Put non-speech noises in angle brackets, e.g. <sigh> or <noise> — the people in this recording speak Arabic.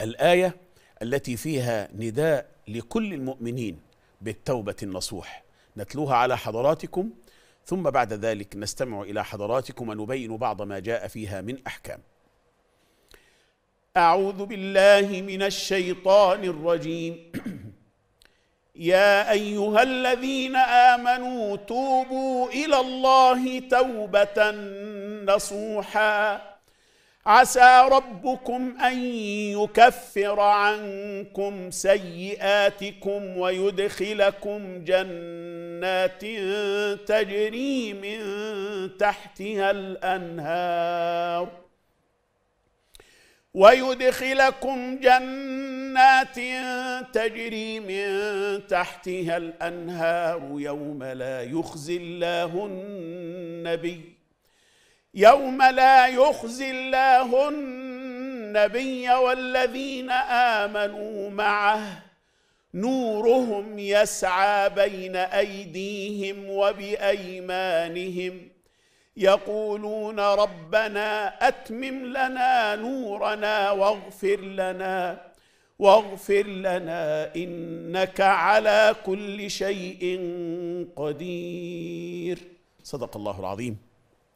الايه التي فيها نداء لكل المؤمنين بالتوبه النصوح نتلوها على حضراتكم ثم بعد ذلك نستمع الى حضراتكم ونبين بعض ما جاء فيها من احكام اعوذ بالله من الشيطان الرجيم <clears throat> يا ايها الذين امنوا توبوا الى الله توبه نصوحا عسى ربكم ان يكفر عنكم سيئاتكم ويدخلكم جنات تجري من تحتها الانهار ويدخلكم جنات تجري من تحتها الانهار يوم لا يخزي الله النبي يوم لا يخزي الله النبي والذين امنوا معه نورهم يسعى بين ايديهم وبايمانهم يقولون ربنا اتمم لنا نورنا واغفر لنا واغفر لنا انك على كل شيء قدير صدق الله العظيم